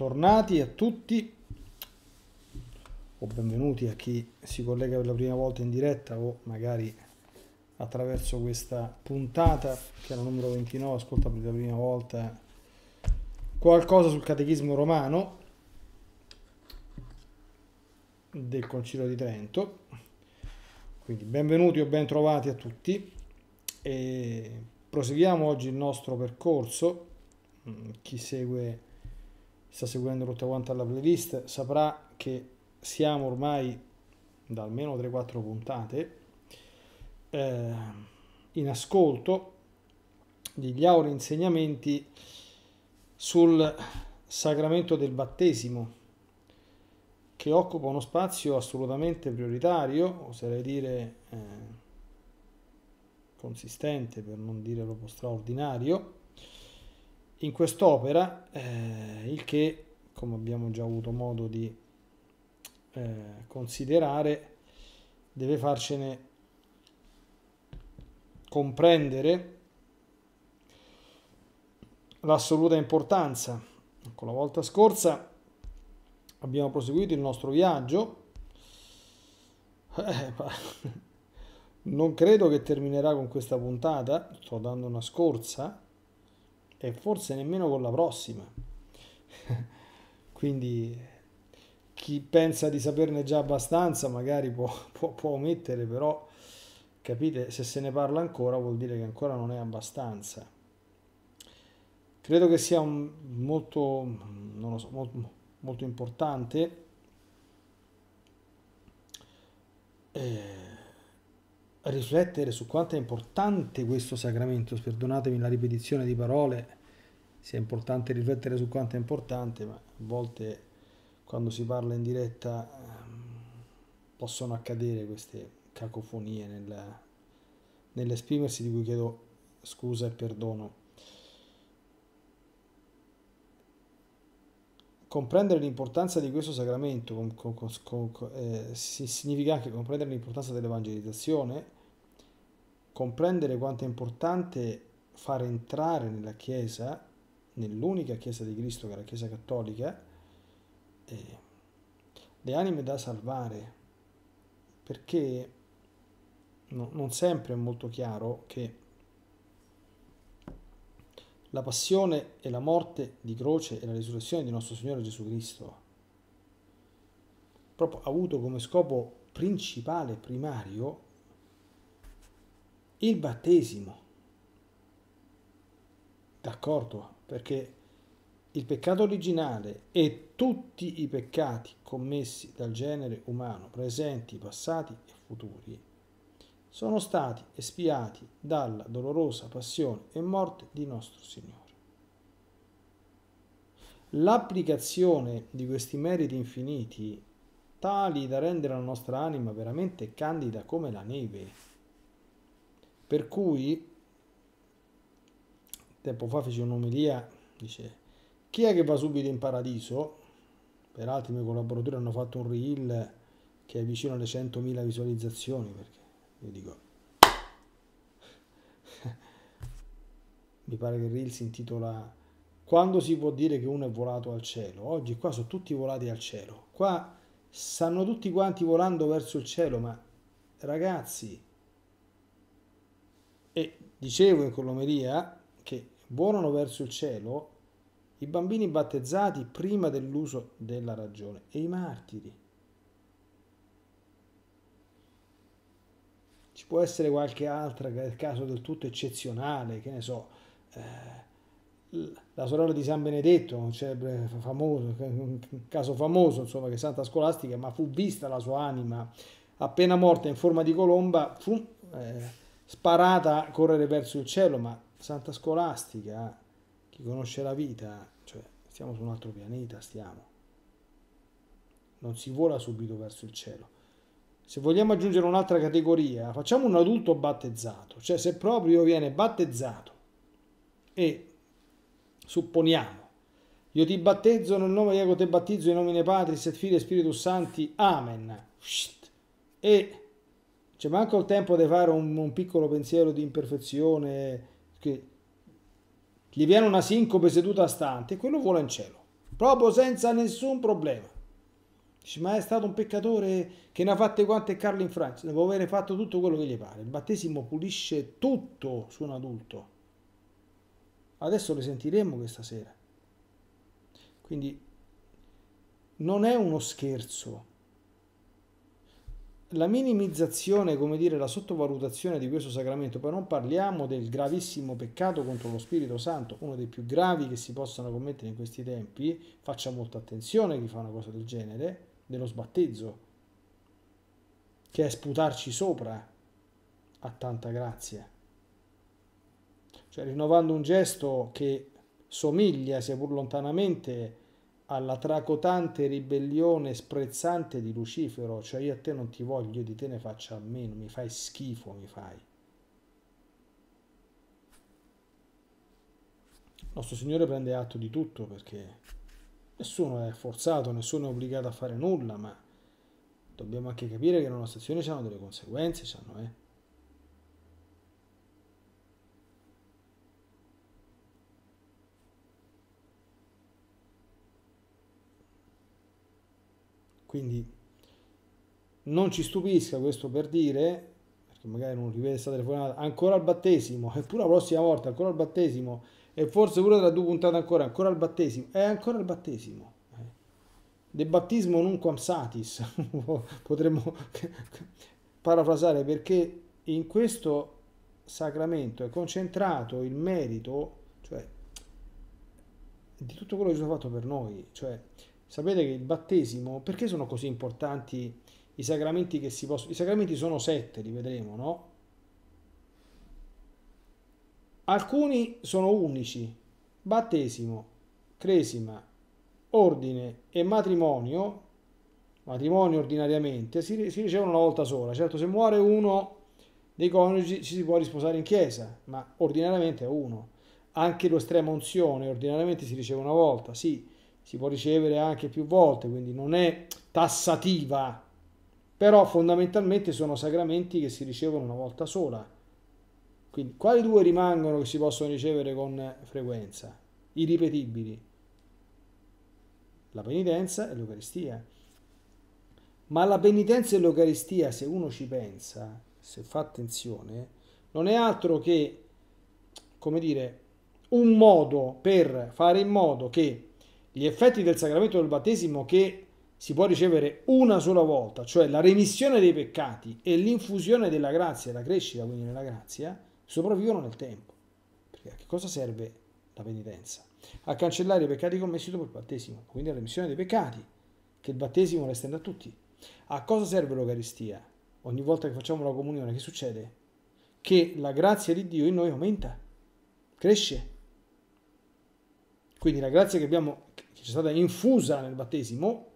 Bentornati a tutti o benvenuti a chi si collega per la prima volta in diretta o magari attraverso questa puntata che è la numero 29 ascolta per la prima volta qualcosa sul catechismo romano del Concilio di Trento. Quindi benvenuti o bentrovati a tutti e proseguiamo oggi il nostro percorso mm, chi segue sta seguendo tutta quanta la playlist saprà che siamo ormai da almeno 3-4 puntate eh, in ascolto degli aurei insegnamenti sul sacramento del battesimo che occupa uno spazio assolutamente prioritario, oserei dire eh, consistente per non dire proprio straordinario, in quest'opera, eh, il che, come abbiamo già avuto modo di eh, considerare, deve farcene comprendere l'assoluta importanza. Ecco, la volta scorsa abbiamo proseguito il nostro viaggio. Eh, non credo che terminerà con questa puntata, sto dando una scorsa e forse nemmeno con la prossima. Quindi chi pensa di saperne già abbastanza magari può, può, può omettere, però capite, se se ne parla ancora vuol dire che ancora non è abbastanza. Credo che sia un, molto, so, molto, molto importante. Eh, riflettere su quanto è importante questo sacramento, perdonatemi la ripetizione di parole, è importante riflettere su quanto è importante, ma a volte quando si parla in diretta ehm, possono accadere queste cacofonie nel, nell'esprimersi di cui chiedo scusa e perdono. comprendere l'importanza di questo sacramento con, con, con, eh, significa anche comprendere l'importanza dell'evangelizzazione, comprendere quanto è importante far entrare nella Chiesa, nell'unica Chiesa di Cristo che è la Chiesa cattolica, eh, le anime da salvare, perché no, non sempre è molto chiaro che la passione e la morte di croce e la risurrezione di nostro Signore Gesù Cristo, proprio avuto come scopo principale, primario, il battesimo. D'accordo? Perché il peccato originale e tutti i peccati commessi dal genere umano, presenti, passati e futuri, sono stati espiati dalla dolorosa passione e morte di nostro Signore. L'applicazione di questi meriti infiniti, tali da rendere la nostra anima veramente candida come la neve, per cui, tempo fa fece un'omelia, dice, chi è che va subito in paradiso? Peraltro i miei collaboratori hanno fatto un reel che è vicino alle 100.000 visualizzazioni, perché io dico mi pare che il reel si intitola quando si può dire che uno è volato al cielo oggi qua sono tutti volati al cielo qua stanno tutti quanti volando verso il cielo ma ragazzi e dicevo in Colomeria che volano verso il cielo i bambini battezzati prima dell'uso della ragione e i martiri può essere qualche altra che è il caso del tutto eccezionale, che ne so, eh, la sorella di San Benedetto, un famoso, un caso famoso, insomma, che Santa Scolastica, ma fu vista la sua anima appena morta in forma di colomba, fu eh, sparata a correre verso il cielo, ma Santa Scolastica, chi conosce la vita, cioè stiamo su un altro pianeta, stiamo. Non si vola subito verso il cielo se vogliamo aggiungere un'altra categoria, facciamo un adulto battezzato, cioè se proprio viene battezzato e supponiamo io ti battezzo nel nome di Ego, te battizzo in nomine Patris et Filio e Spirito Santi. Amen. E c'è manco il tempo di fare un, un piccolo pensiero di imperfezione, che gli viene una sincope seduta a stante e quello vola in cielo, proprio senza nessun problema. Dice, ma è stato un peccatore che ne ha fatte quante Carlo in Francia, dopo aver fatto tutto quello che gli pare. Il battesimo pulisce tutto su un adulto. Adesso le sentiremo questa sera. Quindi non è uno scherzo. La minimizzazione, come dire, la sottovalutazione di questo sacramento, poi non parliamo del gravissimo peccato contro lo Spirito Santo, uno dei più gravi che si possano commettere in questi tempi, faccia molta attenzione chi fa una cosa del genere, dello sbattezzo, che è sputarci sopra eh, a tanta grazia. Cioè rinnovando un gesto che somiglia, sia pur lontanamente, alla tracotante ribellione sprezzante di Lucifero, cioè io a te non ti voglio, di te ne faccio a meno, mi fai schifo, mi fai. Il nostro Signore prende atto di tutto perché Nessuno è forzato, nessuno è obbligato a fare nulla, ma dobbiamo anche capire che le nostre azioni hanno delle conseguenze, hanno, eh. Quindi non ci stupisca questo per dire, perché magari non ripete questa telefonata, ancora al battesimo, eppure la prossima volta, ancora al battesimo, e forse pure tra due puntate ancora, ancora il battesimo, è ancora il battesimo. De battismo non satis, potremmo parafrasare, perché in questo sacramento è concentrato il merito, cioè, di tutto quello che Gesù ha fatto per noi. Cioè, sapete che il battesimo, perché sono così importanti i sacramenti che si possono... I sacramenti sono sette, li vedremo, no? Alcuni sono unici, battesimo, cresima, ordine e matrimonio, matrimonio ordinariamente, si, si ricevono una volta sola. Certo, se muore uno dei coniugi ci si può risposare in chiesa, ma ordinariamente è uno. Anche l'estrema unzione ordinariamente si riceve una volta, sì, si può ricevere anche più volte, quindi non è tassativa, però fondamentalmente sono sacramenti che si ricevono una volta sola quindi quali due rimangono che si possono ricevere con frequenza? I ripetibili. La penitenza e l'Eucaristia. Ma la penitenza e l'Eucaristia, se uno ci pensa, se fa attenzione, non è altro che, come dire, un modo per fare in modo che gli effetti del sacramento del battesimo che si può ricevere una sola volta, cioè la remissione dei peccati e l'infusione della grazia, la crescita quindi nella grazia, sopravvivono nel tempo. Perché a che cosa serve la penitenza? A cancellare i peccati commessi dopo il battesimo, quindi la remissione dei peccati, che il battesimo la estende a tutti. A cosa serve l'Eucaristia? Ogni volta che facciamo la comunione, che succede? Che la grazia di Dio in noi aumenta, cresce. Quindi la grazia che, abbiamo, che ci è stata infusa nel battesimo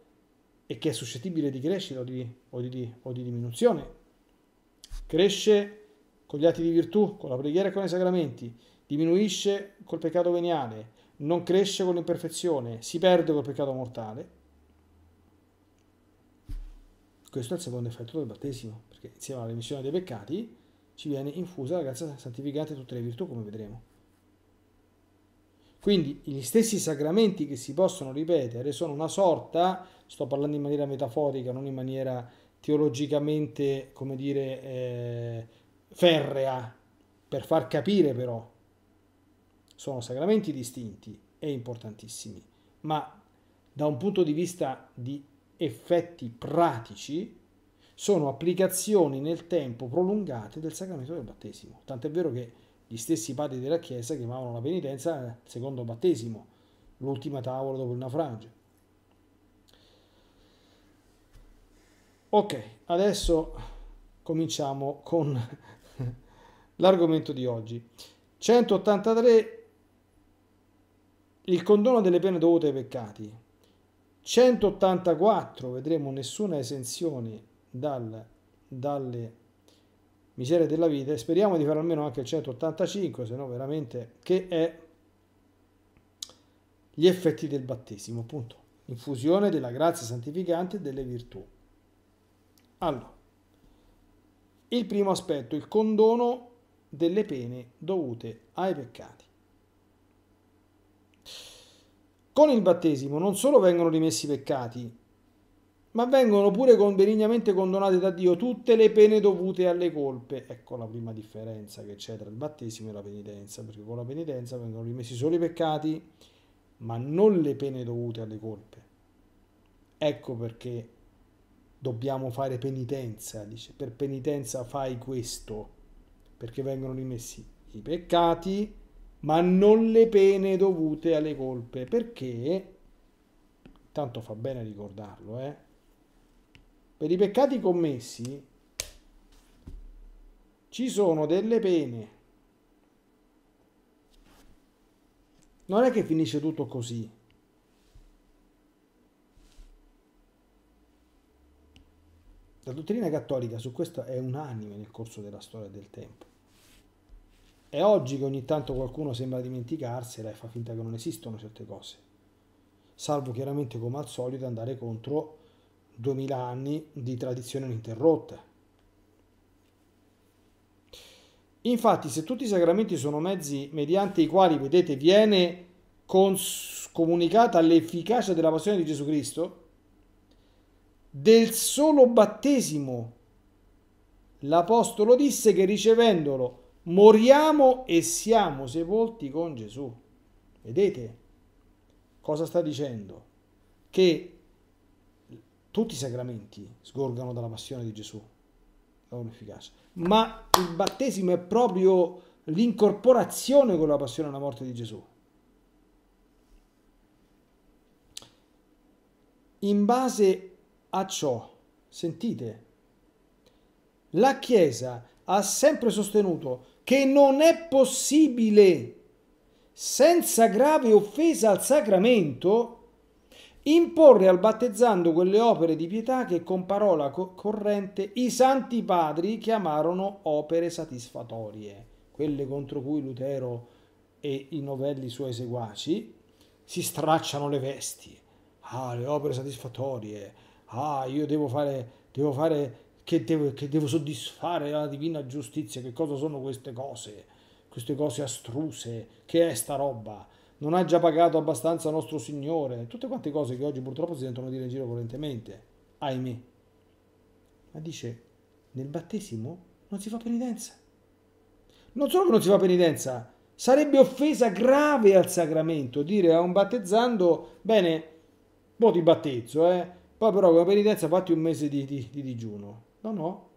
e che è suscettibile di crescita o di, o di, o di diminuzione, cresce con gli atti di virtù, con la preghiera e con i sacramenti, diminuisce col peccato veniale, non cresce con l'imperfezione, si perde col peccato mortale. Questo è il secondo effetto del battesimo, perché insieme alla remissione dei peccati ci viene infusa la grazia santificante e tutte le virtù, come vedremo. Quindi gli stessi sacramenti che si possono ripetere sono una sorta, sto parlando in maniera metaforica, non in maniera teologicamente, come dire, eh, ferrea per far capire però sono sacramenti distinti e importantissimi, ma da un punto di vista di effetti pratici sono applicazioni nel tempo prolungate del sacramento del battesimo. Tant'è vero che gli stessi padri della Chiesa chiamavano la penitenza il secondo battesimo, l'ultima tavola dopo il naufragio. Ok, adesso cominciamo con l'argomento di oggi. 183 il condono delle pene dovute ai peccati. 184 vedremo nessuna esenzione dal, dalle miserie della vita e speriamo di fare almeno anche il 185, se no veramente che è gli effetti del battesimo, appunto, infusione della grazia santificante e delle virtù. Allora, il primo aspetto, il condono delle pene dovute ai peccati. Con il battesimo non solo vengono rimessi i peccati, ma vengono pure con benignamente condonate da Dio tutte le pene dovute alle colpe. Ecco la prima differenza che c'è tra il battesimo e la penitenza, perché con la penitenza vengono rimessi solo i peccati, ma non le pene dovute alle colpe. Ecco perché dobbiamo fare penitenza, dice, per penitenza fai questo perché vengono rimessi i peccati, ma non le pene dovute alle colpe, perché, tanto fa bene ricordarlo, eh, per i peccati commessi ci sono delle pene. Non è che finisce tutto così. La dottrina cattolica su questo è unanime nel corso della storia del tempo. È oggi che ogni tanto qualcuno sembra dimenticarsela e fa finta che non esistono certe cose. Salvo chiaramente come al solito andare contro 2000 anni di tradizione ininterrotta. Infatti, se tutti i sacramenti sono mezzi mediante i quali, vedete, viene cons- comunicata l'efficacia della passione di Gesù Cristo, del solo battesimo l'Apostolo disse che ricevendolo moriamo e siamo sepolti con Gesù. Vedete cosa sta dicendo? Che tutti i sacramenti sgorgano dalla passione di Gesù, ma il battesimo è proprio l'incorporazione con la passione alla morte di Gesù. In base a ciò, sentite, la Chiesa ha sempre sostenuto che non è possibile senza grave offesa al sacramento imporre al battezzando quelle opere di pietà che con parola co corrente i santi padri chiamarono opere satisfatorie, quelle contro cui Lutero e i novelli suoi seguaci si stracciano le vesti. Ah, le opere satisfatorie. Ah, io devo fare, devo fare che devo, che devo soddisfare la divina giustizia, che cosa sono queste cose, queste cose astruse, che è sta roba, non ha già pagato abbastanza nostro Signore, tutte quante cose che oggi purtroppo si sentono dire in giro correntemente, ahimè. Ma dice, nel battesimo non si fa penitenza. Non solo che non si fa penitenza, sarebbe offesa grave al sacramento dire a un battezzando, bene, poi ti battezzo, eh, poi però con la penitenza fatti un mese di, di, di digiuno. No, no,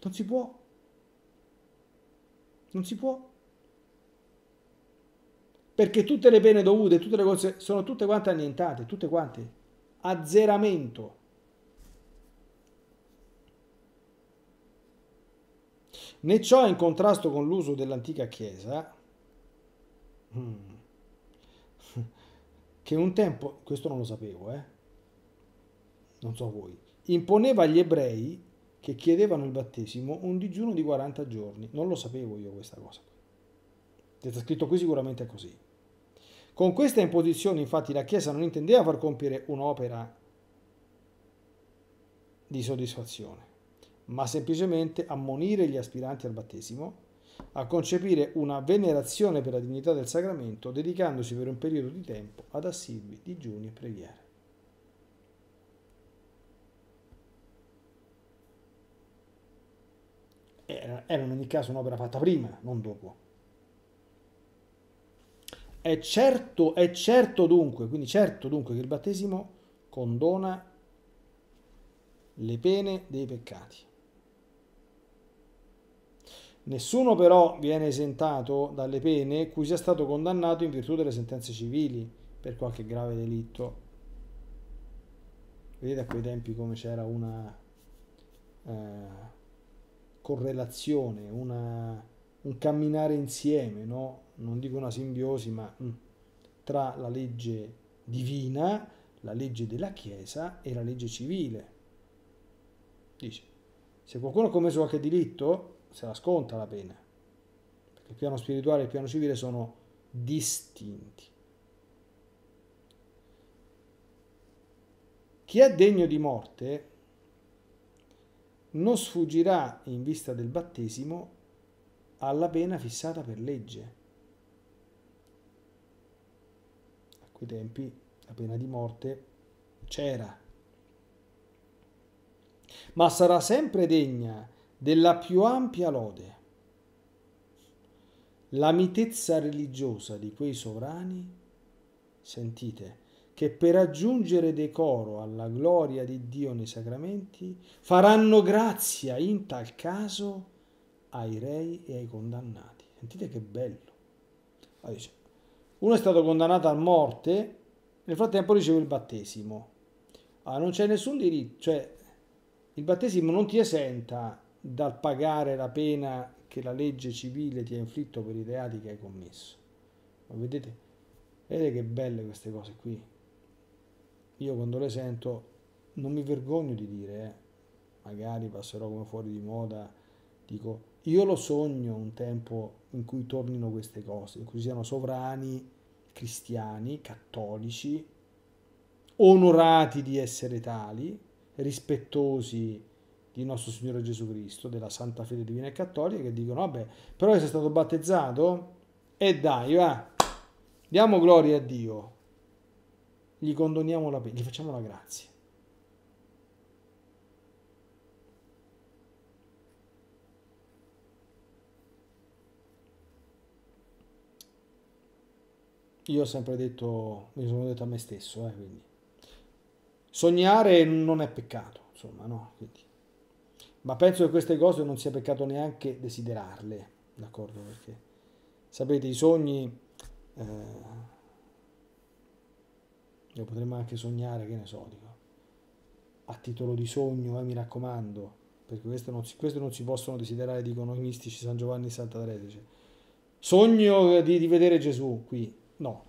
non si può. Non si può. Perché tutte le pene dovute, tutte le cose, sono tutte quante annientate, tutte quante. Azzeramento. Né ciò in contrasto con l'uso dell'antica Chiesa, hmm, che un tempo, questo non lo sapevo, eh, non so voi, imponeva agli ebrei che chiedevano il battesimo un digiuno di 40 giorni. Non lo sapevo io questa cosa. È scritto qui sicuramente è così. Con questa imposizione infatti la Chiesa non intendeva far compiere un'opera di soddisfazione, ma semplicemente ammonire gli aspiranti al battesimo a concepire una venerazione per la dignità del sacramento dedicandosi per un periodo di tempo ad assidui digiuni e preghiere. era, eh, era in ogni caso un'opera fatta prima, non dopo. È certo, è certo dunque, quindi certo dunque che il battesimo condona le pene dei peccati. Nessuno però viene esentato dalle pene cui sia stato condannato in virtù delle sentenze civili per qualche grave delitto. Vedete a quei tempi come c'era una... Eh, correlazione, una, un camminare insieme, no? non dico una simbiosi, ma mh, mm, tra la legge divina, la legge della Chiesa e la legge civile. Dice, se qualcuno ha commesso qualche delitto, se la sconta la pena, perché il piano spirituale e il piano civile sono distinti. Chi è degno di morte non sfuggirà in vista del battesimo alla pena fissata per legge. A quei tempi la pena di morte c'era, ma sarà sempre degna della più ampia lode. La mitezza religiosa di quei sovrani, sentite, che per aggiungere decoro alla gloria di Dio nei sacramenti faranno grazia in tal caso ai rei e ai condannati. Sentite che bello. Ah, dice, uno è stato condannato a morte, nel frattempo riceve il battesimo. Allora, ah, non c'è nessun diritto, cioè il battesimo non ti esenta dal pagare la pena che la legge civile ti ha inflitto per i reati che hai commesso. Ma vedete, vedete che belle queste cose qui io quando le sento non mi vergogno di dire, eh, magari passerò come fuori di moda, dico, io lo sogno un tempo in cui tornino queste cose, in cui siano sovrani, cristiani, cattolici, onorati di essere tali, rispettosi di nostro Signore Gesù Cristo, della Santa Fede Divina e Cattolica, che dicono, vabbè, però sei stato battezzato? E eh dai, va, diamo gloria a Dio, gli condoniamo la pena, gli facciamo la grazia. Io ho sempre detto, mi sono detto a me stesso, eh, quindi. Sognare non è peccato, insomma, no? Quindi. Ma penso che queste cose non sia peccato neanche desiderarle, d'accordo? Perché sapete, i sogni... Eh, io potremmo anche sognare, che ne so, dico, a titolo di sogno, eh, mi raccomando, perché questo non, si, questo non si possono desiderare, dicono i mistici San Giovanni e Santa Teresa. Sogno di, di vedere Gesù qui, no.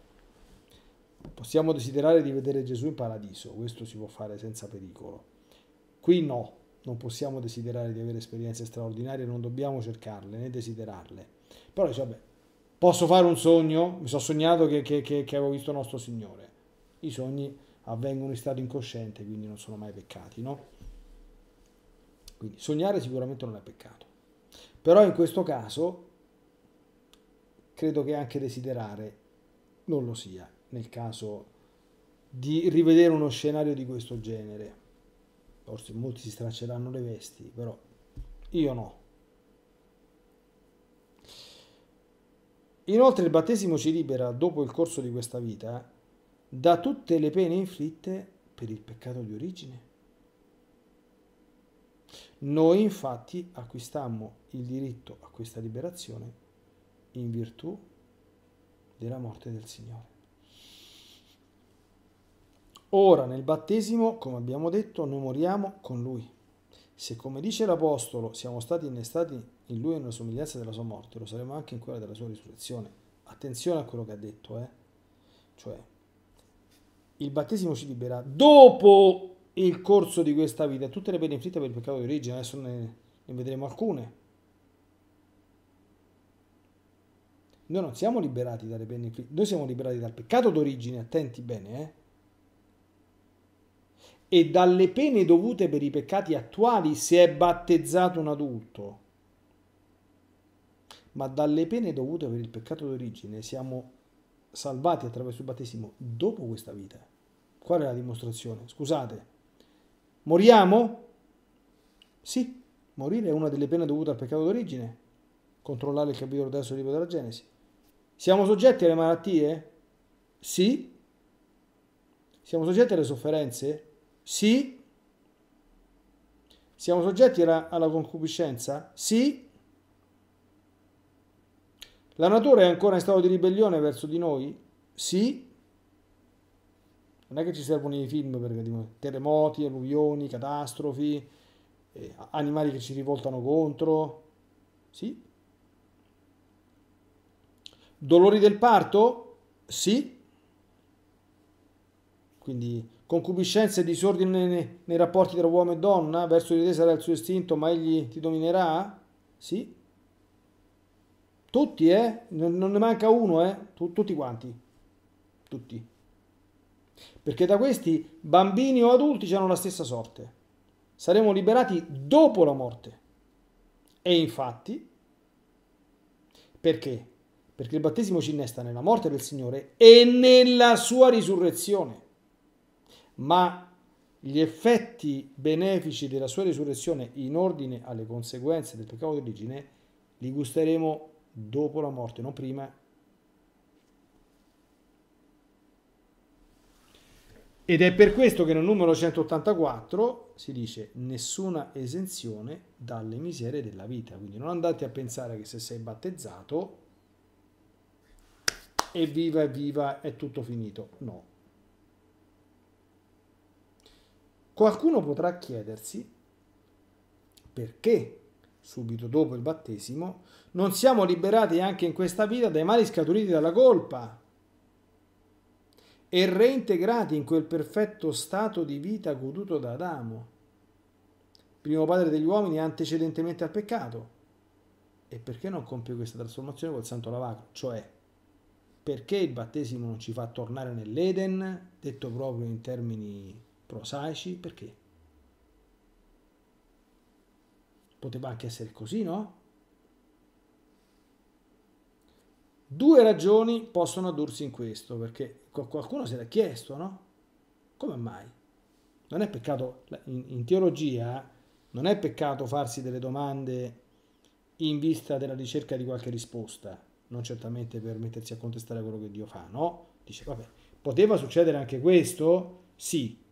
Possiamo desiderare di vedere Gesù in paradiso, questo si può fare senza pericolo. Qui no, non possiamo desiderare di avere esperienze straordinarie, non dobbiamo cercarle né desiderarle. Però dice, vabbè, posso fare un sogno? Mi sono sognato che, che, che, che avevo visto nostro Signore i sogni avvengono in stato incosciente, quindi non sono mai peccati, no? Quindi sognare sicuramente non è peccato. Però in questo caso credo che anche desiderare non lo sia, nel caso di rivedere uno scenario di questo genere. Forse molti si stracceranno le vesti, però io no. Inoltre il battesimo ci libera, dopo il corso di questa vita, da tutte le pene inflitte per il peccato di origine. Noi infatti acquistammo il diritto a questa liberazione in virtù della morte del Signore. Ora nel battesimo, come abbiamo detto, noi moriamo con Lui. Se come dice l'Apostolo siamo stati innestati in Lui nella somiglianza della sua morte, lo saremo anche in quella della sua risurrezione. Attenzione a quello che ha detto, eh? Cioè, il battesimo ci libera dopo il corso di questa vita, tutte le pene inflitte per il peccato di origine, adesso ne, ne vedremo alcune. Noi non siamo liberati dalle pene inflitte, noi siamo liberati dal peccato d'origine, attenti bene, eh? e dalle pene dovute per i peccati attuali se è battezzato un adulto, ma dalle pene dovute per il peccato d'origine siamo salvati attraverso il battesimo dopo questa vita. Qual è la dimostrazione? Scusate, moriamo? Sì, morire è una delle pene dovute al peccato d'origine. Controllare il capitolo terzo del libro della Genesi. Siamo soggetti alle malattie? Sì. Siamo soggetti alle sofferenze? Sì. Siamo soggetti alla, alla concupiscenza? Sì. La natura è ancora in stato di ribellione verso di noi? Sì. Non è che ci servono i film per capire. Terremoti, alluvioni, catastrofi, eh, animali che ci rivoltano contro. Sì. Dolori del parto? Sì. Quindi concupiscenza e disordine nei, nei rapporti tra uomo e donna? Verso di te sarà il suo istinto, ma egli ti dominerà? Sì. Tutti, eh? Non ne manca uno, eh? Tutti quanti. Tutti. Perché da questi, bambini o adulti, hanno la stessa sorte. Saremo liberati dopo la morte. E infatti, perché? Perché il battesimo ci innesta nella morte del Signore e nella sua risurrezione. Ma gli effetti benefici della sua risurrezione in ordine alle conseguenze del peccato d'origine li gusteremo dopo la morte, non prima. Ed è per questo che nel numero 184 si dice nessuna esenzione dalle miserie della vita. Quindi non andate a pensare che se sei battezzato, evviva, evviva, è tutto finito. No. Qualcuno potrà chiedersi perché subito dopo il battesimo, non siamo liberati anche in questa vita dai mali scaturiti dalla colpa e reintegrati in quel perfetto stato di vita goduto da Adamo, primo padre degli uomini antecedentemente al peccato. E perché non compie questa trasformazione col santo lavacro? Cioè, perché il battesimo non ci fa tornare nell'Eden, detto proprio in termini prosaici? Perché? Poteva anche essere così, no? Due ragioni possono addursi in questo, perché qualcuno se l'ha chiesto, no? Come mai? Non è peccato, in, in teologia, eh, non è peccato farsi delle domande in vista della ricerca di qualche risposta, non certamente per mettersi a contestare quello che Dio fa, no? Dice, vabbè, poteva succedere anche questo? Sì,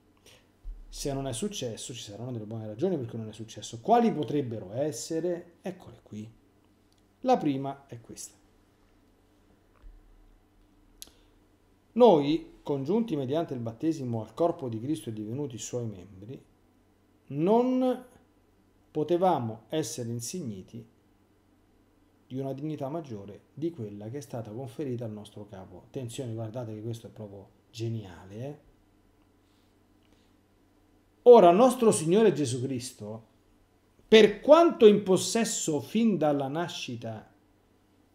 se non è successo ci saranno delle buone ragioni perché non è successo. Quali potrebbero essere? Eccole qui. La prima è questa. Noi, congiunti mediante il battesimo al corpo di Cristo e divenuti suoi membri, non potevamo essere insigniti di una dignità maggiore di quella che è stata conferita al nostro capo. Attenzione, guardate che questo è proprio geniale, eh? Ora nostro Signore Gesù Cristo, per quanto in possesso fin dalla nascita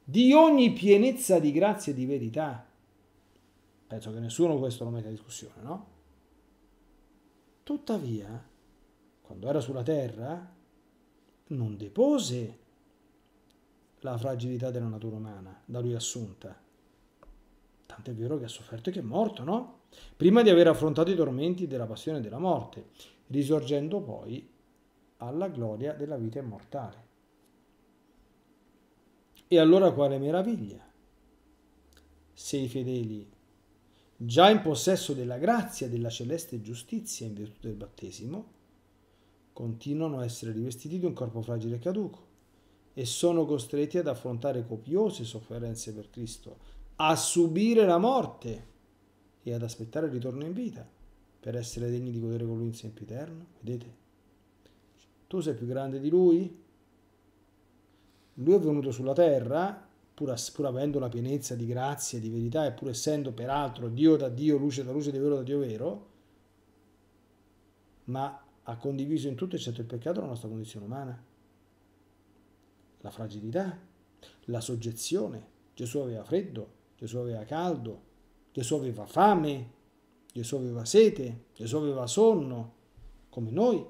di ogni pienezza di grazia e di verità, penso che nessuno questo lo metta in discussione, no? Tuttavia, quando era sulla terra, non depose la fragilità della natura umana da lui assunta. Tant'è vero che ha sofferto e che è morto, no? prima di aver affrontato i tormenti della passione e della morte, risorgendo poi alla gloria della vita immortale. E allora quale meraviglia se i fedeli, già in possesso della grazia della celeste giustizia in virtù del battesimo, continuano a essere rivestiti di un corpo fragile e caduco e sono costretti ad affrontare copiose sofferenze per Cristo, a subire la morte e ad aspettare il ritorno in vita per essere degni di godere con lui in sempiterno. Vedete? Tu sei più grande di lui? Lui è venuto sulla terra pur, pur avendo la pienezza di grazia e di verità e pur essendo peraltro Dio da Dio, luce da luce, di vero da Dio vero, ma ha condiviso in tutto eccetto il peccato la nostra condizione umana, la fragilità, la soggezione. Gesù aveva freddo, Gesù aveva caldo, Gesù aveva fame, Gesù aveva sete, Gesù aveva sonno, come noi.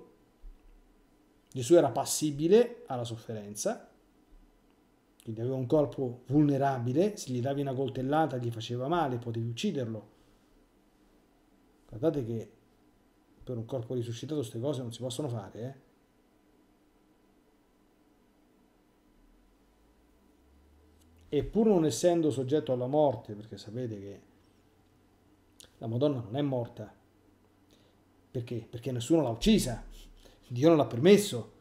Gesù era passibile alla sofferenza, quindi aveva un corpo vulnerabile, se gli davi una coltellata gli faceva male, potevi ucciderlo. Guardate che per un corpo risuscitato queste cose non si possono fare, eh? E non essendo soggetto alla morte, perché sapete che la Madonna non è morta. Perché? Perché nessuno l'ha uccisa. Dio non l'ha permesso.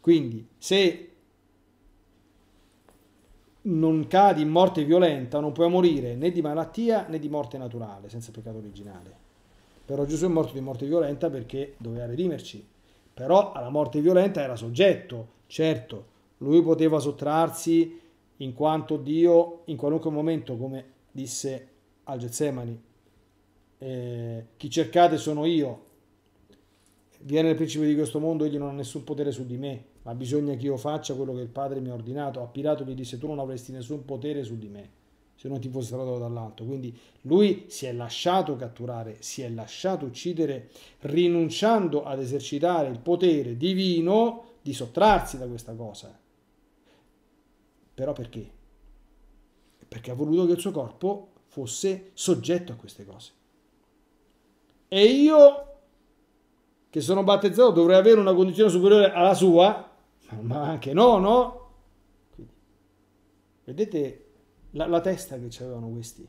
Quindi, se non cadi in morte violenta, non puoi morire né di malattia né di morte naturale, senza peccato originale. Però Gesù è morto di morte violenta perché doveva redimerci. Però alla morte violenta era soggetto, certo, lui poteva sottrarsi in quanto Dio in qualunque momento, come disse al Getsemani, eh, chi cercate sono io, viene il principe di questo mondo, egli non ha nessun potere su di me, ma bisogna che io faccia quello che il padre mi ha ordinato. A Pilato gli disse tu non avresti nessun potere su di me se non ti fossi stato dall'alto. Quindi lui si è lasciato catturare, si è lasciato uccidere, rinunciando ad esercitare il potere divino di sottrarsi da questa cosa. Però perché? Perché ha voluto che il suo corpo fosse soggetto a queste cose e io che sono battezzato dovrei avere una condizione superiore alla sua, ma anche no, no? vedete la, la testa che avevano questi.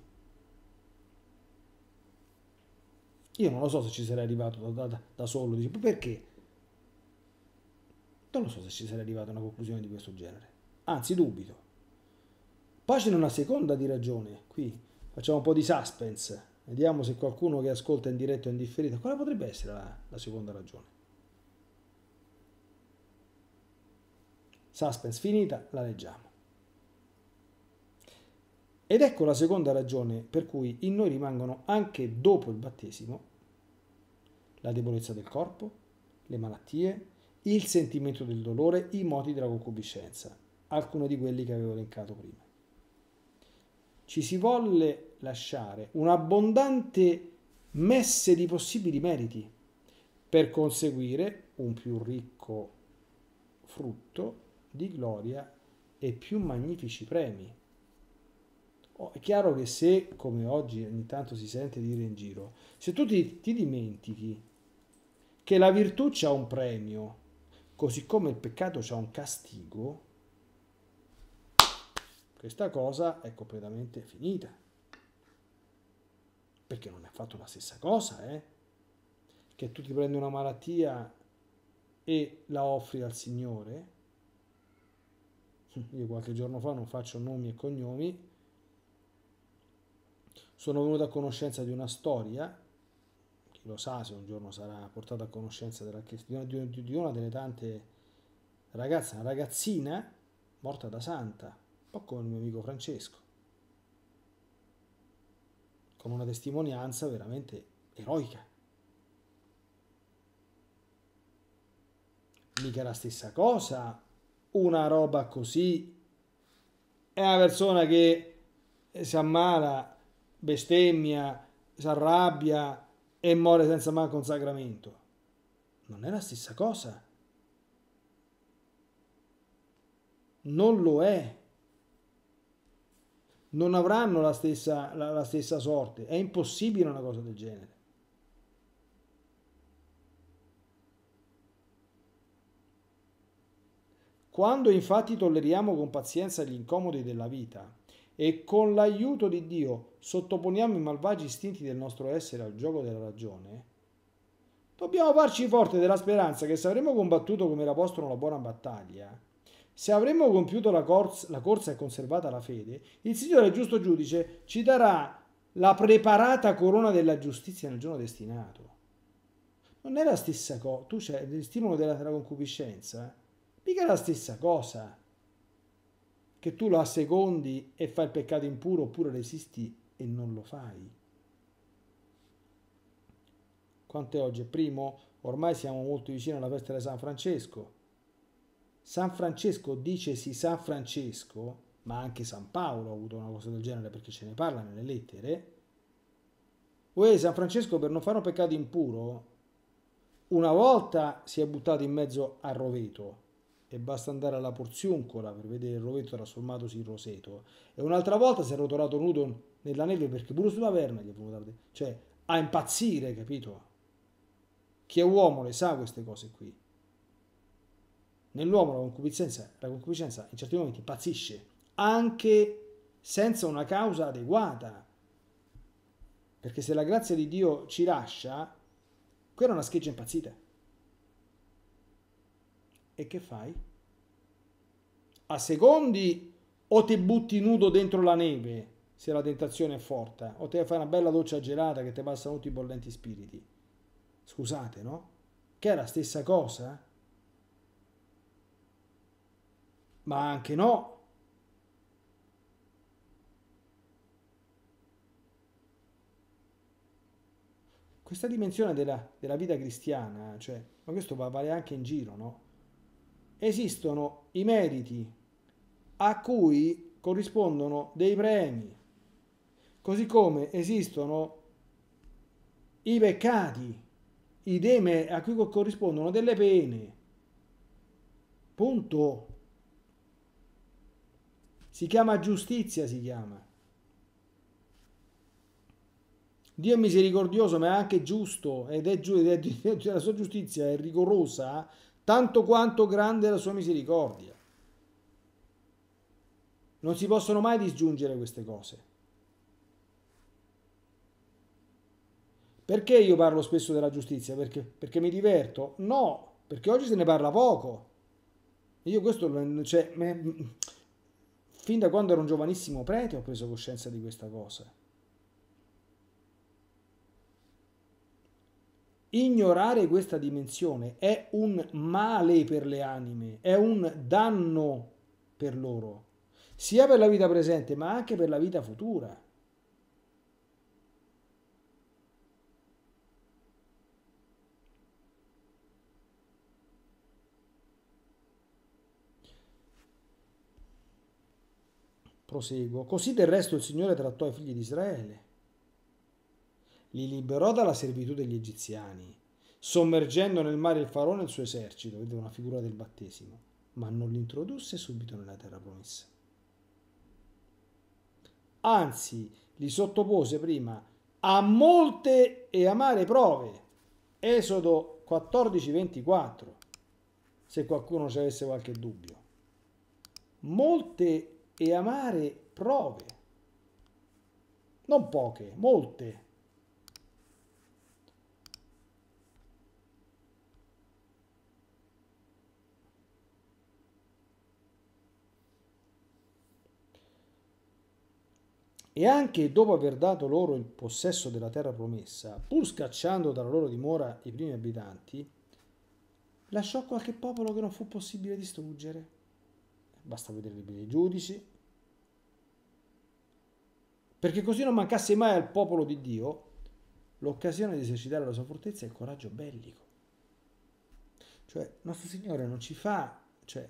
Io non lo so se ci sarei arrivato da, da, da solo, dice, perché? Non lo so se ci sarei arrivato a una conclusione di questo genere. Anzi, dubito. Poi c'è una seconda di ragione, qui facciamo un po' di suspense. Vediamo se qualcuno che ascolta in diretto o in differita, quale potrebbe essere la, la seconda ragione? Suspense finita, la leggiamo. Ed ecco la seconda ragione per cui in noi rimangono anche dopo il battesimo la debolezza del corpo, le malattie, il sentimento del dolore, i moti della concupiscenza, alcuni di quelli che avevo elencato prima. Ci si volle lasciare un'abbondante messe di possibili meriti per conseguire un più ricco frutto di gloria e più magnifici premi. Oh, è chiaro che se, come oggi ogni tanto si sente dire in giro, se tu ti, ti dimentichi che la virtù ha un premio, così come il peccato ha un castigo, questa cosa è completamente finita. Perché non è affatto la stessa cosa, eh? Che tu ti prendi una malattia e la offri al Signore. Hm, io qualche giorno fa non faccio nomi e cognomi. Sono venuto a conoscenza di una storia, chi lo sa se un giorno sarà portato a conoscenza della, di, di una delle tante ragazze, una ragazzina morta da santa, un po' come il mio amico Francesco con una testimonianza veramente eroica. Mica la stessa cosa, una roba così, è una persona che si ammala, bestemmia, si arrabbia e muore senza manco un sacramento. Non è la stessa cosa. Non lo è non avranno la stessa, la, la stessa sorte. È impossibile una cosa del genere. Quando infatti tolleriamo con pazienza gli incomodi della vita e con l'aiuto di Dio sottoponiamo i malvagi istinti del nostro essere al gioco della ragione, dobbiamo farci forte della speranza che se avremo combattuto come l'Apostolo la buona battaglia, se avremmo compiuto la, corsa, la corsa e conservata la fede, il Signore giusto giudice ci darà la preparata corona della giustizia nel giorno destinato. Non è la stessa cosa, tu c'è il stimolo della, della concupiscenza, eh? mica è la stessa cosa che tu lo assecondi e fai il peccato impuro oppure resisti e non lo fai. Quanto è oggi? Primo, ormai siamo molto vicini alla festa di San Francesco San Francesco dicesi San Francesco, ma anche San Paolo ha avuto una cosa del genere perché ce ne parla nelle lettere, Uè, San Francesco per non fare un peccato impuro, una volta si è buttato in mezzo al roveto e basta andare alla porziuncola per vedere il roveto trasformatosi in roseto e un'altra volta si è rotolato nudo nella neve perché pure sulla verna gli è venuta cioè a impazzire, capito? Chi è uomo le sa queste cose qui. Nell'uomo la concupiscenza, la concupiscenza in certi momenti impazzisce anche senza una causa adeguata. Perché se la grazia di Dio ci lascia, quella è una scheggia impazzita. E che fai? A secondi o ti butti nudo dentro la neve, se la tentazione è forte, o te fai una bella doccia gelata che ti passano tutti i bollenti spiriti. Scusate, no? Che è la stessa cosa? ma anche no. Questa dimensione della, della vita cristiana, cioè, ma questo vale anche in giro, no? Esistono i meriti a cui corrispondono dei premi, così come esistono i peccati, i ideme a cui corrispondono delle pene. Punto. Si chiama giustizia, si chiama. Dio è misericordioso ma è anche giusto ed è, giusto, ed è, la sua giustizia è rigorosa tanto quanto grande è la sua misericordia. Non si possono mai disgiungere queste cose. Perché io parlo spesso della giustizia? Perché, perché mi diverto? No, perché oggi se ne parla poco. Io questo... Cioè, me, Fin da quando ero un giovanissimo prete ho preso coscienza di questa cosa. Ignorare questa dimensione è un male per le anime, è un danno per loro, sia per la vita presente ma anche per la vita futura. Proseguo. Così del resto il Signore trattò i figli di Israele. Li liberò dalla servitù degli egiziani, sommergendo nel mare il faraone e il suo esercito, vedete una figura del battesimo, ma non li introdusse subito nella terra promessa. Anzi, li sottopose prima a molte e amare prove. Esodo 14:24, se qualcuno ci avesse qualche dubbio. Molte e amare prove, non poche, molte. E anche dopo aver dato loro il possesso della terra promessa, pur scacciando dalla loro dimora i primi abitanti, lasciò qualche popolo che non fu possibile distruggere basta vedere i dei giudici, perché così non mancasse mai al popolo di Dio l'occasione di esercitare la sua fortezza e il coraggio bellico. Cioè, nostro Signore non ci fa, cioè,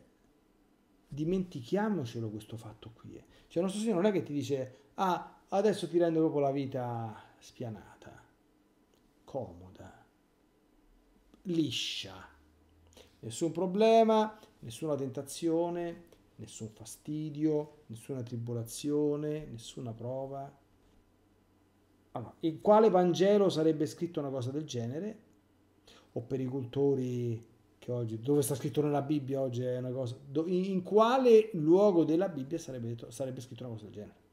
dimentichiamocelo questo fatto qui. Eh. Cioè, nostro Signore non è che ti dice, ah, adesso ti rendo proprio la vita spianata, comoda, liscia, nessun problema, nessuna tentazione, nessun fastidio, nessuna tribolazione, nessuna prova. Allora, in quale Vangelo sarebbe scritto una cosa del genere? O per i cultori che oggi, dove sta scritto nella Bibbia oggi è una cosa, in quale luogo della Bibbia sarebbe, detto, sarebbe scritto una cosa del genere?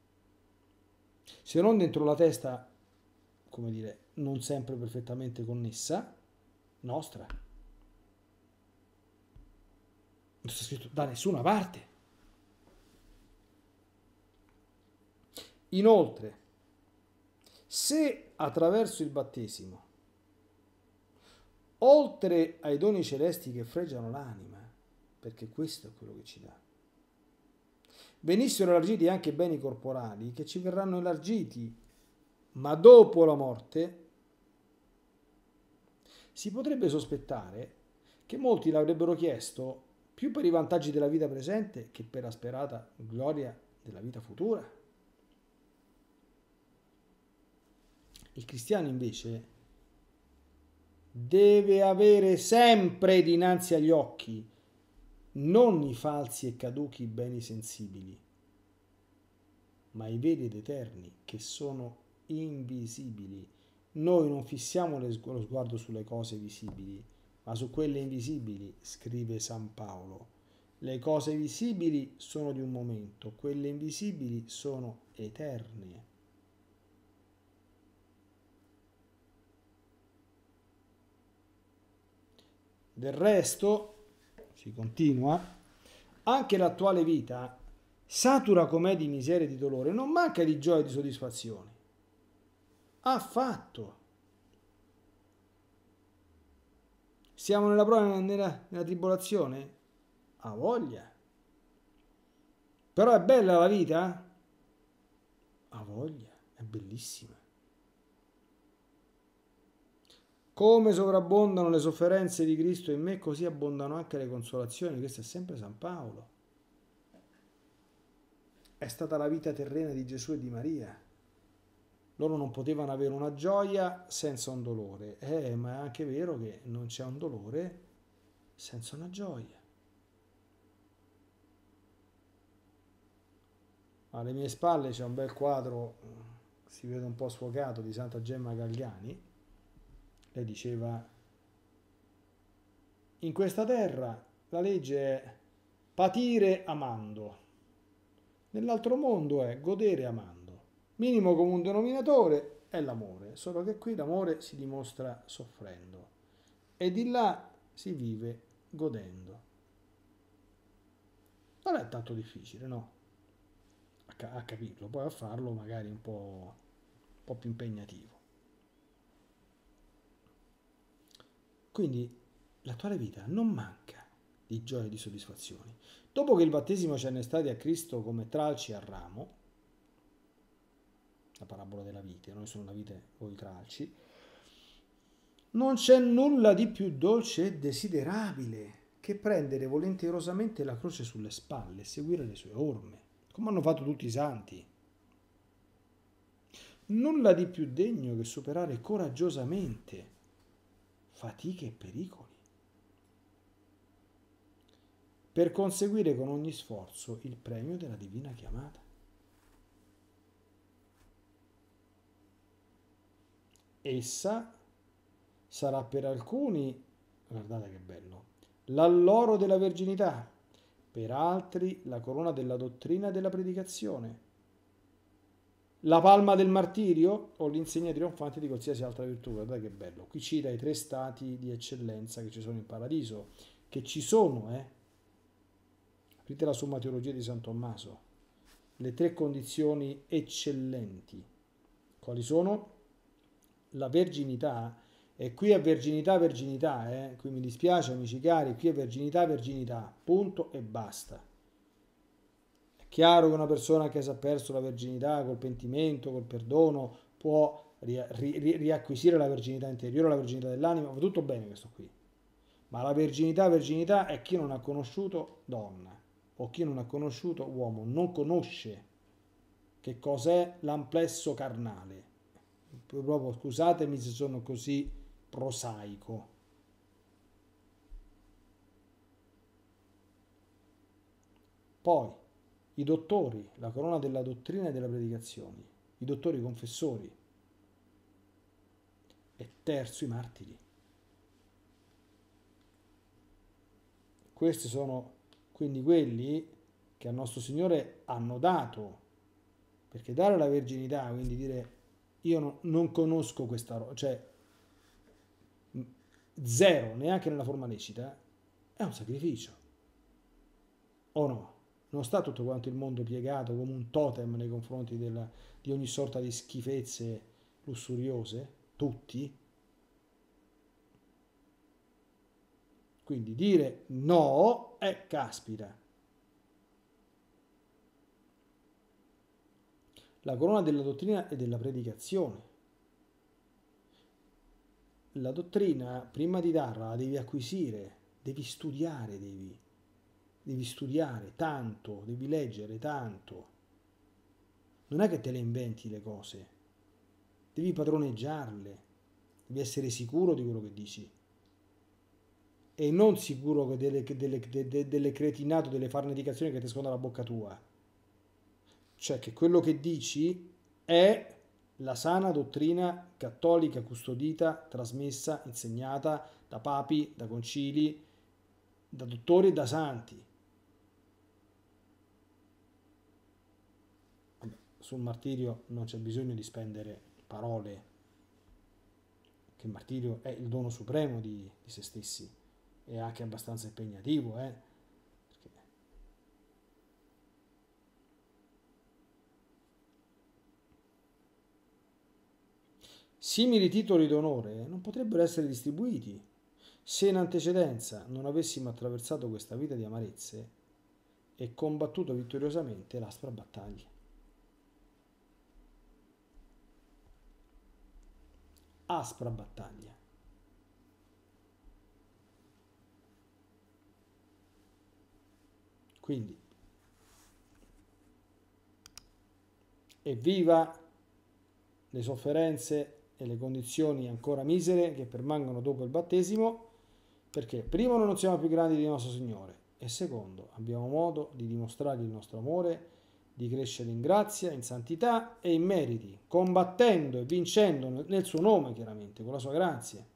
Se non dentro la testa, come dire, non sempre perfettamente connessa, nostra. Non sta scritto da nessuna parte. Inoltre, se attraverso il battesimo, oltre ai doni celesti che fregiano l'anima, perché questo è quello che ci dà, venissero elargiti anche beni corporali che ci verranno elargiti, ma dopo la morte, si potrebbe sospettare che molti l'avrebbero chiesto più per i vantaggi della vita presente che per la sperata gloria della vita futura. Il cristiano invece deve avere sempre dinanzi agli occhi non i falsi e caduchi beni sensibili, ma i veri ed eterni che sono invisibili. Noi non fissiamo lo sguardo sulle cose visibili, ma su quelle invisibili, scrive San Paolo. Le cose visibili sono di un momento, quelle invisibili sono eterne. Del resto, si continua, anche l'attuale vita, satura com'è di miseria e di dolore, non manca di gioia e di soddisfazione. Affatto. Siamo nella prova, nella, nella tribolazione? Ha voglia. Però è bella la vita? Ha voglia, è bellissima. Come sovrabbondano le sofferenze di Cristo in me, così abbondano anche le consolazioni. Questo è sempre San Paolo. È stata la vita terrena di Gesù e di Maria. Loro non potevano avere una gioia senza un dolore. Eh, ma è anche vero che non c'è un dolore senza una gioia. Alle mie spalle c'è un bel quadro, si vede un po' sfocato, di Santa Gemma Galliani lei diceva, in questa terra la legge è patire amando, nell'altro mondo è godere amando. Minimo comune denominatore è l'amore, solo che qui l'amore si dimostra soffrendo e di là si vive godendo. Non è tanto difficile, no? A, capirlo, poi a farlo magari un po', un po più impegnativo. Quindi l'attuale vita non manca di gioie e di soddisfazioni. Dopo che il battesimo ci annestati a Cristo come tralci al ramo, la parabola della vite, noi sono la vite o i tralci, non c'è nulla di più dolce e desiderabile che prendere volenterosamente la croce sulle spalle e seguire le sue orme, come hanno fatto tutti i santi. Nulla di più degno che superare coraggiosamente fatiche e pericoli, per conseguire con ogni sforzo il premio della divina chiamata. Essa sarà per alcuni, guardate che bello, l'alloro della verginità, per altri la corona della dottrina e della predicazione, la palma del martirio o l'insegna trionfante di qualsiasi altra virtù. Guardate che bello. Qui cita i tre stati di eccellenza che ci sono in paradiso, che ci sono, eh. Aprite la Somma Teologia di San Tommaso. Le tre condizioni eccellenti. Quali sono? La verginità, e qui è verginità, verginità, eh. Qui mi dispiace, amici cari, qui è verginità, verginità. Punto e basta. Chiaro che una persona che si è perso la verginità col pentimento, col perdono, può ri- ri- riacquisire la verginità interiore, la verginità dell'anima, va tutto bene questo qui. Ma la verginità, verginità è chi non ha conosciuto donna o chi non ha conosciuto uomo, non conosce che cos'è l'amplesso carnale. Proprio, scusatemi se sono così prosaico. Poi, i dottori, la corona della dottrina e della predicazione, i dottori i confessori e terzo i martiri. Questi sono quindi quelli che al nostro Signore hanno dato, perché dare la verginità, quindi dire io non conosco questa roba, cioè zero, neanche nella forma lecita, è un sacrificio. O no? non sta tutto quanto il mondo piegato come un totem nei confronti della, di ogni sorta di schifezze lussuriose, tutti. Quindi dire no è caspita. La corona della dottrina e della predicazione. La dottrina, prima di darla, la devi acquisire, devi studiare, devi devi studiare tanto, devi leggere tanto. Non è che te le inventi le cose, devi padroneggiarle, devi essere sicuro di quello che dici. E non sicuro che delle, che delle, delle cretinato, delle farneticazioni che ti escono dalla bocca tua. Cioè che quello che dici è la sana dottrina cattolica custodita, trasmessa, insegnata da papi, da concili, da dottori e da santi. sul martirio non c'è bisogno di spendere parole, che il martirio è il dono supremo di, di se stessi, è anche abbastanza impegnativo, eh? Simili titoli d'onore non potrebbero essere distribuiti se in antecedenza non avessimo attraversato questa vita di amarezze e combattuto vittoriosamente l'aspra battaglia. aspra battaglia. Quindi, evviva le sofferenze e le condizioni ancora misere che permangono dopo il battesimo, perché primo non siamo più grandi di nostro Signore e secondo abbiamo modo di dimostrargli il nostro amore di crescere in grazia, in santità e in meriti, combattendo e vincendo nel suo nome chiaramente, con la sua grazia.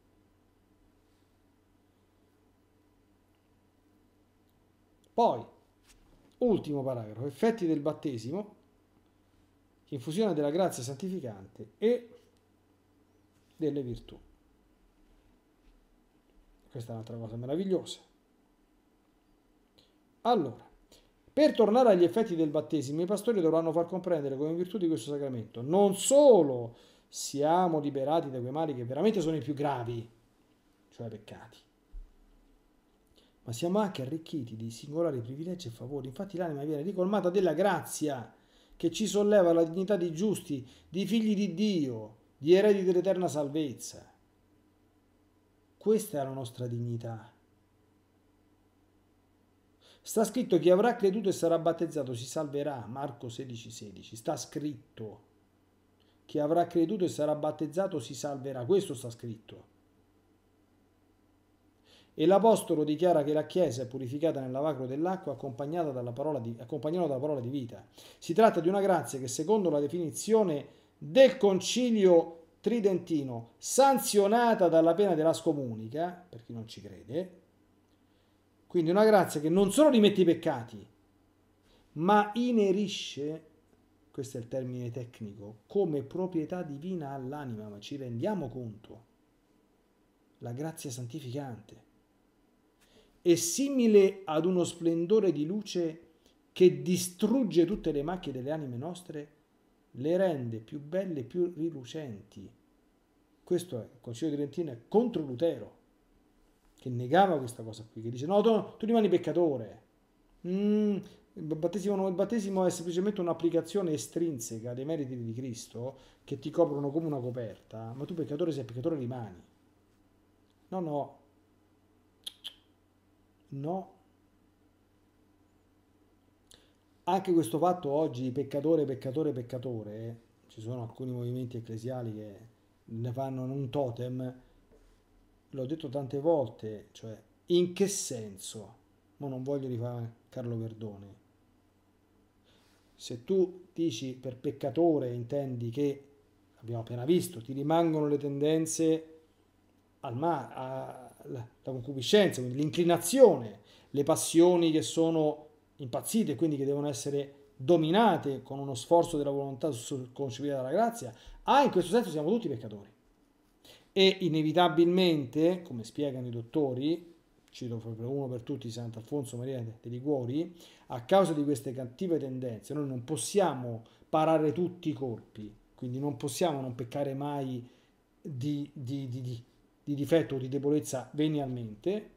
Poi, ultimo paragrafo, effetti del battesimo, infusione della grazia santificante e delle virtù. Questa è un'altra cosa meravigliosa. Allora, per tornare agli effetti del battesimo, i pastori dovranno far comprendere come in virtù di questo sacramento non solo siamo liberati da quei mali che veramente sono i più gravi, cioè peccati, ma siamo anche arricchiti di singolari privilegi e favori. Infatti l'anima viene ricolmata della grazia che ci solleva la dignità di giusti, di figli di Dio, di eredi dell'eterna salvezza. Questa è la nostra dignità Sta scritto chi avrà creduto e sarà battezzato si salverà, Marco 16,16. 16. Sta scritto chi avrà creduto e sarà battezzato si salverà, questo sta scritto. E l'Apostolo dichiara che la Chiesa è purificata nel lavacro dell'acqua accompagnata dalla parola di, dalla parola di vita. Si tratta di una grazia che secondo la definizione del Concilio Tridentino, sanzionata dalla pena della scomunica, per chi non ci crede, quindi una grazia che non solo rimette i peccati, ma inerisce, questo è il termine tecnico, come proprietà divina all'anima, ma ci rendiamo conto, la grazia santificante. È simile ad uno splendore di luce che distrugge tutte le macchie delle anime nostre, le rende più belle, più rilucenti. Questo è, il Concilio di Trentino contro Lutero che negava questa cosa qui, che dice no, tu, tu rimani peccatore. Mm, il, battesimo, il battesimo è semplicemente un'applicazione estrinseca dei meriti di Cristo che ti coprono come una coperta, ma tu peccatore sei peccatore rimani. No, no. No. Anche questo fatto oggi, peccatore, peccatore, peccatore, ci sono alcuni movimenti ecclesiali che ne fanno un totem, l'ho detto tante volte, cioè in che senso? Ma non voglio rifare Carlo Verdone. Se tu dici per peccatore intendi che, abbiamo appena visto, ti rimangono le tendenze al ma- a- la concupiscenza, quindi l'inclinazione, le passioni che sono impazzite, e quindi che devono essere dominate con uno sforzo della volontà concepita dalla grazia, ah, in questo senso siamo tutti peccatori e inevitabilmente, come spiegano i dottori, cito proprio uno per tutti, Sant'Alfonso Maria dei Liguori, a causa di queste cattive tendenze noi non possiamo parare tutti i colpi, quindi non possiamo non peccare mai di, di, di, di difetto o di debolezza venialmente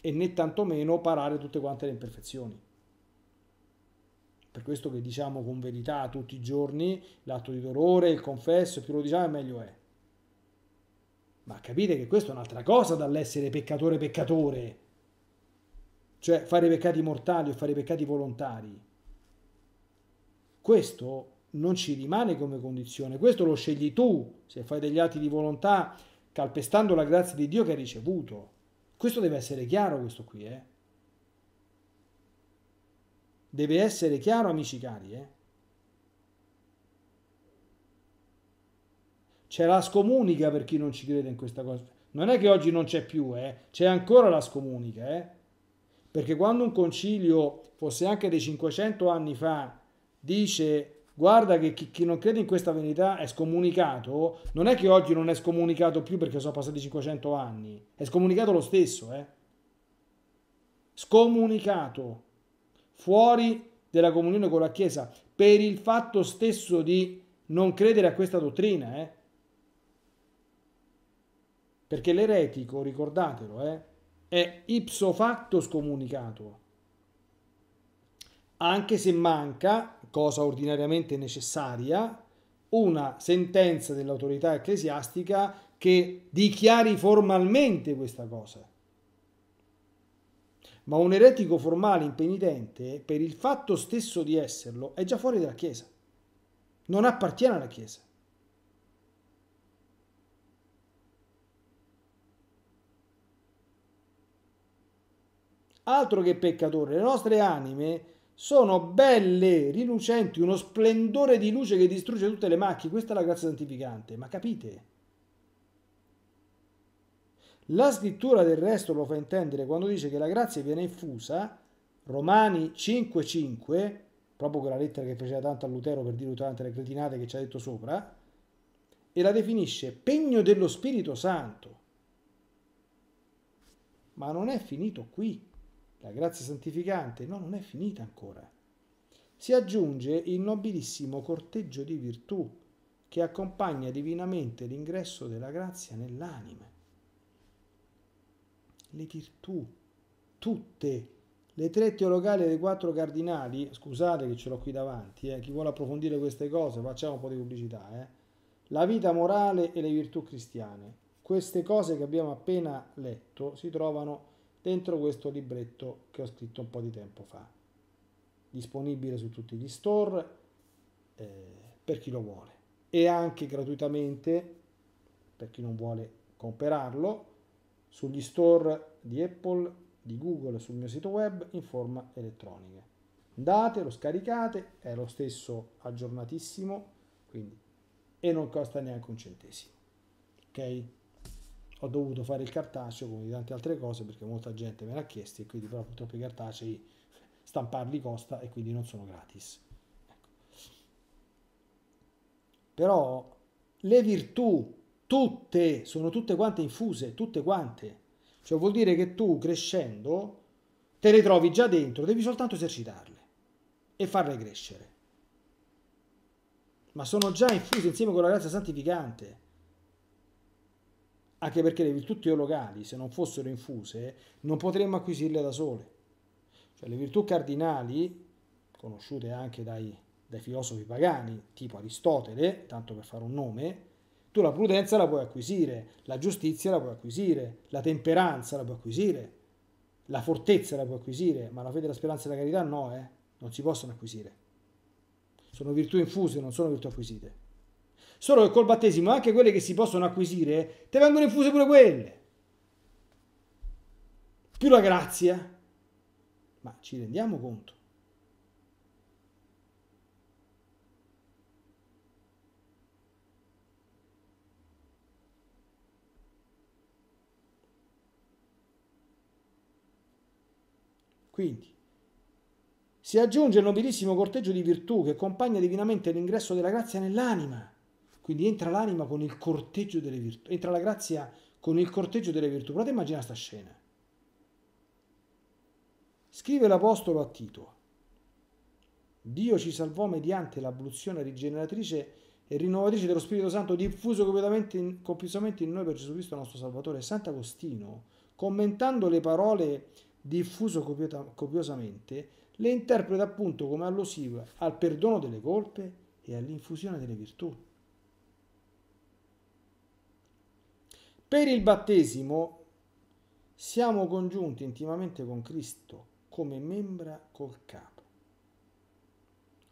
e né tantomeno parare tutte quante le imperfezioni. Per questo che diciamo con verità tutti i giorni l'atto di dolore, il confesso, più lo diciamo meglio è. Ma capite che questo è un'altra cosa dall'essere peccatore peccatore, cioè fare peccati mortali o fare peccati volontari. Questo non ci rimane come condizione, questo lo scegli tu se fai degli atti di volontà calpestando la grazia di Dio che hai ricevuto. Questo deve essere chiaro, questo qui, eh? Deve essere chiaro, amici cari, eh? c'è la scomunica per chi non ci crede in questa cosa. Non è che oggi non c'è più, eh? c'è ancora la scomunica. Eh? Perché quando un concilio, fosse anche dei 500 anni fa, dice guarda che chi, non crede in questa verità è scomunicato, non è che oggi non è scomunicato più perché sono passati 500 anni, è scomunicato lo stesso. Eh? Scomunicato, fuori della comunione con la Chiesa, per il fatto stesso di non credere a questa dottrina. Eh? perché l'eretico, ricordatelo, eh, è ipso facto scomunicato, anche se manca, cosa ordinariamente necessaria, una sentenza dell'autorità ecclesiastica che dichiari formalmente questa cosa. Ma un eretico formale impenitente, per il fatto stesso di esserlo, è già fuori dalla Chiesa, non appartiene alla Chiesa. Altro che peccatore, le nostre anime sono belle, rilucenti, uno splendore di luce che distrugge tutte le macchie. Questa è la grazia santificante, ma capite? La scrittura del resto lo fa intendere quando dice che la grazia viene infusa, Romani 5,5, proprio quella lettera che faceva tanto a Lutero per dire tante le cretinate che ci ha detto sopra, e la definisce pegno dello Spirito Santo. Ma non è finito qui. La grazia santificante no, non è finita ancora. Si aggiunge il nobilissimo corteggio di virtù che accompagna divinamente l'ingresso della grazia nell'anima. Le virtù, tutte, le tre teologali dei quattro cardinali, scusate che ce l'ho qui davanti, eh, chi vuole approfondire queste cose facciamo un po' di pubblicità, eh, la vita morale e le virtù cristiane, queste cose che abbiamo appena letto si trovano dentro questo libretto che ho scritto un po' di tempo fa. Disponibile su tutti gli store eh, per chi lo vuole e anche gratuitamente per chi non vuole comprarlo sugli store di Apple, di Google, sul mio sito web in forma elettronica. Andate, lo scaricate, è lo stesso aggiornatissimo, quindi e non costa neanche un centesimo. Ok? ho dovuto fare il cartaceo come di tante altre cose perché molta gente me l'ha chiesto e quindi però purtroppo i cartacei stamparli costa e quindi non sono gratis. Ecco. Però le virtù tutte sono tutte quante infuse, tutte quante. Cioè vuol dire che tu crescendo te le trovi già dentro, devi soltanto esercitarle e farle crescere. Ma sono già infuse insieme con la grazia santificante anche perché le virtù teologali, se non fossero infuse, non potremmo acquisirle da sole. Cioè le virtù cardinali, conosciute anche dai, dai filosofi pagani, tipo Aristotele, tanto per fare un nome, tu la prudenza la puoi acquisire, la giustizia la puoi acquisire, la temperanza la puoi acquisire, la fortezza la puoi acquisire, ma la fede, la speranza e la carità no, eh? non si possono acquisire. Sono virtù infuse, non sono virtù acquisite. Solo che col battesimo anche quelle che si possono acquisire, te vengono infuse pure quelle. Più la grazia. Ma ci rendiamo conto? Quindi si aggiunge il nobilissimo corteggio di virtù che accompagna divinamente l'ingresso della grazia nell'anima. Quindi entra l'anima con il corteggio delle virtù, entra la grazia con il corteggio delle virtù. Provate a immaginare questa scena. Scrive l'Apostolo a Tito, Dio ci salvò mediante l'abluzione rigeneratrice e rinnovatrice dello Spirito Santo diffuso in, compiutamente in noi per Gesù Cristo nostro Salvatore. Sant'Agostino, commentando le parole diffuso copiosamente, le interpreta appunto come allusiva al perdono delle colpe e all'infusione delle virtù. Per il battesimo siamo congiunti intimamente con Cristo come membra col capo.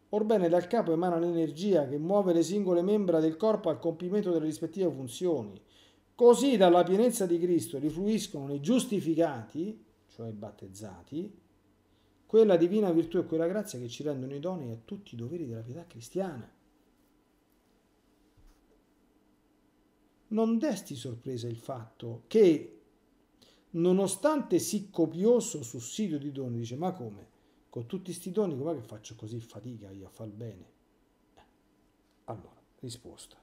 Orbene dal capo emana l'energia che muove le singole membra del corpo al compimento delle rispettive funzioni. Così dalla pienezza di Cristo rifluiscono nei giustificati, cioè i battezzati, quella divina virtù e quella grazia che ci rendono idonei a tutti i doveri della pietà cristiana. non desti sorpresa il fatto che, nonostante sì copioso sussidio di doni, dice ma come? Con tutti questi doni come faccio così fatica io a far bene? Eh, allora, risposta.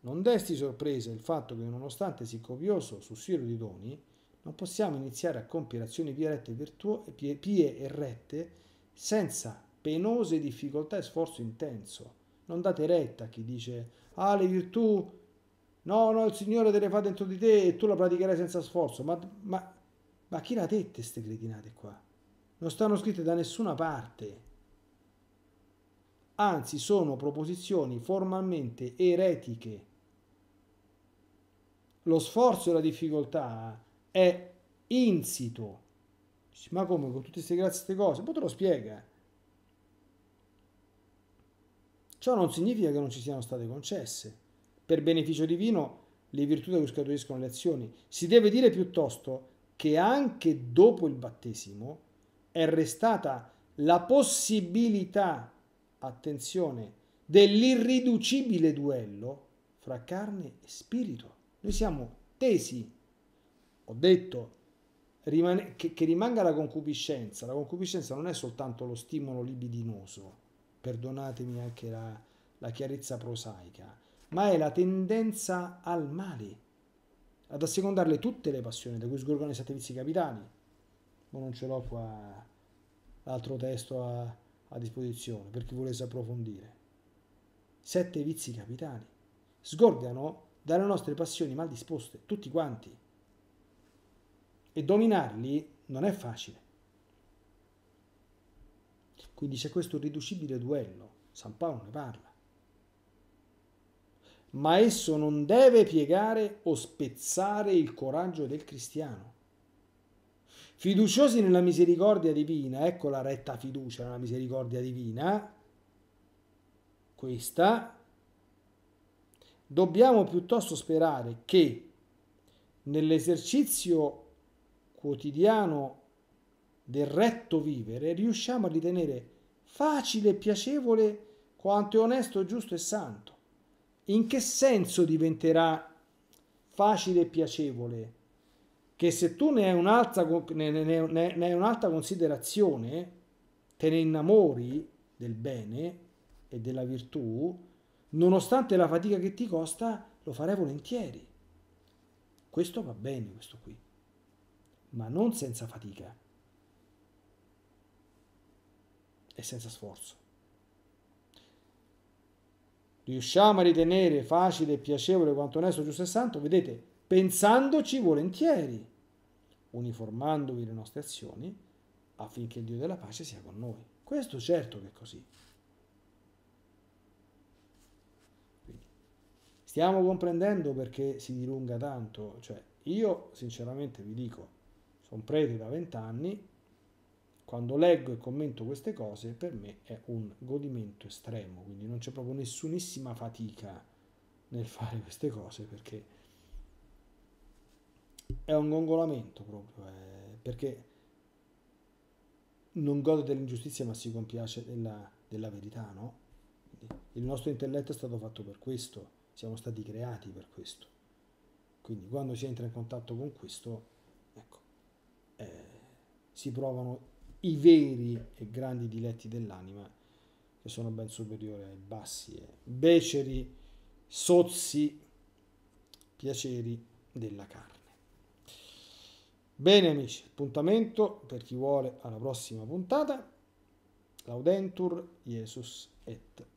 Non desti sorpresa il fatto che nonostante sì copioso sussidio di doni, non possiamo iniziare a compiere azioni pie, rette virtuo- pie, pie e rette senza penose difficoltà e sforzo intenso. Non date retta a chi dice, ah le virtù No, no, il Signore te le fa dentro di te e tu la praticherai senza sforzo. Ma, ma, ma chi l'ha dette queste cretinate qua? Non stanno scritte da nessuna parte. Anzi, sono proposizioni formalmente eretiche. Lo sforzo e la difficoltà è insito. Ma come con tutte queste grazie, queste cose? Poi te lo spiega. Ciò non significa che non ci siano state concesse per beneficio divino le virtù da cui scaturiscono le azioni. Si deve dire piuttosto che anche dopo il battesimo è restata la possibilità, attenzione, dell'irriducibile duello fra carne e spirito. Noi siamo tesi, ho detto, rimane, che, che rimanga la concupiscenza. La concupiscenza non è soltanto lo stimolo libidinoso, perdonatemi anche la, la chiarezza prosaica, ma è la tendenza al male, ad assecondarle tutte le passioni, da cui sgorgono i sette vizi capitali. Ma non ce l'ho qua l'altro testo a, a disposizione per chi volesse approfondire. Sette vizi capitali sgorgano dalle nostre passioni mal disposte, tutti quanti. E dominarli non è facile. Quindi c'è questo irriducibile duello, San Paolo ne parla ma esso non deve piegare o spezzare il coraggio del cristiano. Fiduciosi nella misericordia divina, ecco la retta fiducia nella misericordia divina, questa, dobbiamo piuttosto sperare che nell'esercizio quotidiano del retto vivere riusciamo a ritenere facile e piacevole quanto è onesto, giusto e santo in che senso diventerà facile e piacevole? Che se tu ne hai un'alta, ne, ne, ne, ne hai un'alta considerazione, te ne innamori del bene e della virtù, nonostante la fatica che ti costa, lo farei volentieri. Questo va bene, questo qui, ma non senza fatica e senza sforzo riusciamo a ritenere facile e piacevole quanto onesto, giusto e santo, vedete, pensandoci volentieri, uniformandovi le nostre azioni affinché il Dio della pace sia con noi. Questo certo che è così. Quindi, stiamo comprendendo perché si dilunga tanto, cioè io sinceramente vi dico, sono prete da vent'anni, quando leggo e commento queste cose per me è un godimento estremo, quindi non c'è proprio nessunissima fatica nel fare queste cose perché è un gongolamento proprio, eh, perché non gode dell'ingiustizia ma si compiace della, della verità, no? Quindi il nostro intelletto è stato fatto per questo, siamo stati creati per questo. Quindi quando si entra in contatto con questo, ecco, eh, si provano i veri e grandi diletti dell'anima, che sono ben superiori ai bassi e beceri, sozzi piaceri della carne. Bene amici, appuntamento per chi vuole alla prossima puntata. Laudentur Jesus et